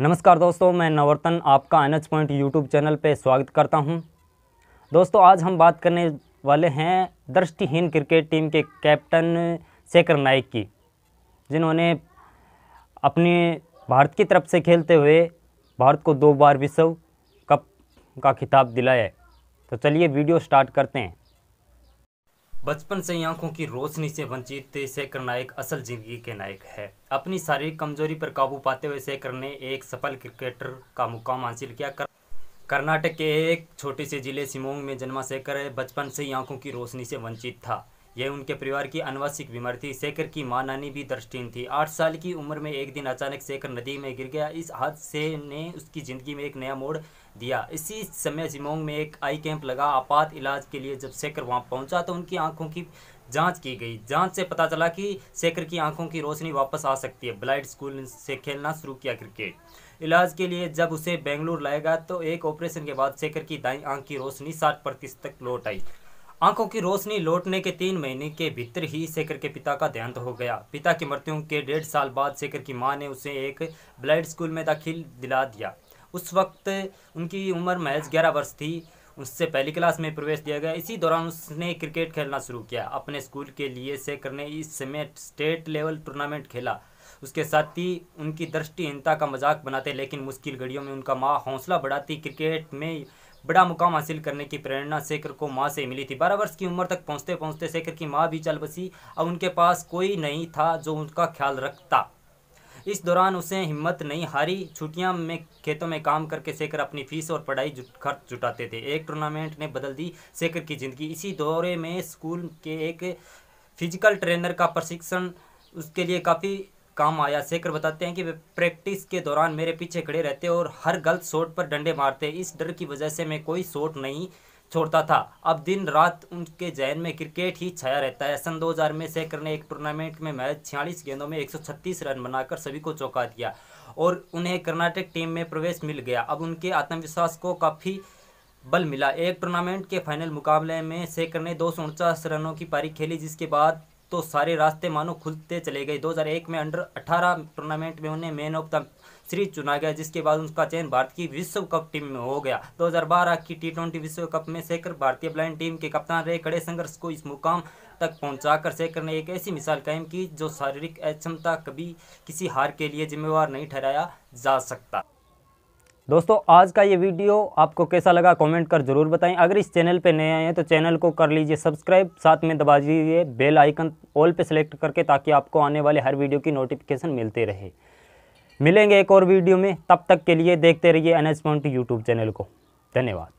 नमस्कार दोस्तों मैं नवरतन आपका N H point YouTube channel पे स्वागत करता हूं दोस्तों आज हम बात करने वाले हैं दृष्टिहीन क्रिकेट टीम के कैप्टन शेखर नाइक की जिन्होंने अपने भारत की तरफ से खेलते हुए भारत को दो बार विश्व कप का खिताब दिलाया है तो चलिए वीडियो स्टार्ट करते हैं बचपन से ही आंखों की रोशनी से वंचित शेखर नायक असल जिंदगी के नायक है अपनी शारीरिक कमजोरी पर काबू पाते हुए शेखर ने एक सफल क्रिकेटर का मुकाम हासिल किया कर कर्नाटक के एक छोटे से जिले सिमोंग में जन्मा शेखर बचपन से ही आंखों की रोशनी से वंचित था यह उनके परिवार की अनवासिक बीमारी थी शेखर की मां नानी भी दृष्टिन थी आठ साल की उम्र में एक दिन अचानक शेखर नदी में गिर गया इस हादसे ने उसकी ज़िंदगी में एक नया मोड़ दिया इसी समय जिमोंग में एक आई कैंप लगा आपात इलाज के लिए जब शेखर वहां पहुंचा तो उनकी आंखों की जांच की गई जांच से पता चला कि शेखर की आंखों की रोशनी वापस आ सकती है ब्लाइट स्कूल से खेलना शुरू किया क्रिकेट इलाज के लिए जब उसे बेंगलुरु लाएगा तो एक ऑपरेशन के बाद शेखर की दाई आंख की रोशनी साठ प्रतिशत तक लौट आई आंखों की रोशनी लौटने के तीन महीने के भीतर ही शेखर के पिता का देहांत हो गया पिता की मृत्यु के डेढ़ साल बाद शेखर की मां ने उसे एक ब्लाइंड स्कूल में दाखिल दिला दिया उस वक्त उनकी उम्र महज ग्यारह वर्ष थी उससे पहली क्लास में प्रवेश दिया गया इसी दौरान उसने क्रिकेट खेलना शुरू किया अपने स्कूल के लिए शेखर ने इस समय स्टेट लेवल टूर्नामेंट खेला उसके साथ ही उनकी दृष्टिहीनता का मजाक बनाते लेकिन मुश्किल घड़ियों में उनका माँ हौसला बढ़ाती क्रिकेट में बड़ा मुकाम हासिल करने की प्रेरणा शेखर को माँ से मिली थी बारह वर्ष की उम्र तक पहुँचते पहुँचते शेखर की माँ भी चल बसी अब उनके पास कोई नहीं था जो उनका ख्याल रखता इस दौरान उसे हिम्मत नहीं हारी छुट्टियां में खेतों में काम करके शेखर अपनी फीस और पढ़ाई जुट, खर्च जुटाते थे एक टूर्नामेंट ने बदल दी शेखर की ज़िंदगी इसी दौरे में स्कूल के एक फिजिकल ट्रेनर का प्रशिक्षण उसके लिए काफ़ी काम आया शेखर बताते हैं कि वे प्रैक्टिस के दौरान मेरे पीछे खड़े रहते और हर गलत शॉट पर डंडे मारते इस डर की वजह से मैं कोई शॉट नहीं छोड़ता था अब दिन रात उनके जहन में क्रिकेट ही छाया रहता है सन 2000 में शेखर ने एक टूर्नामेंट में महज छियालीस गेंदों में 136 रन बनाकर सभी को चौंका दिया और उन्हें कर्नाटक टीम में प्रवेश मिल गया अब उनके आत्मविश्वास को काफ़ी बल मिला एक टूर्नामेंट के फाइनल मुकाबले में शेखर ने दो रनों की पारी खेली जिसके बाद तो सारे रास्ते मानो खुलते चले गए 2001 में अंडर 18 टूर्नामेंट में उन्हें मैन ऑफ द सीरीज चुना गया जिसके बाद उनका चयन भारत की विश्व कप टीम में हो गया 2012 की टी विश्व कप में शेखर भारतीय ब्लाइंड टीम के कप्तान रहे खड़े संघर्ष को इस मुकाम तक पहुंचाकर शेखर ने एक ऐसी मिसाल कायम की जो शारीरिक अक्षमता कभी किसी हार के लिए जिम्मेवार नहीं ठहराया जा सकता दोस्तों आज का ये वीडियो आपको कैसा लगा कमेंट कर जरूर बताएं अगर इस चैनल पे नए आए हैं तो चैनल को कर लीजिए सब्सक्राइब साथ में दबा दीजिए बेल आइकन ऑल पे सेलेक्ट करके ताकि आपको आने वाले हर वीडियो की नोटिफिकेशन मिलते रहे मिलेंगे एक और वीडियो में तब तक के लिए देखते रहिए एन एच यूट्यूब चैनल को धन्यवाद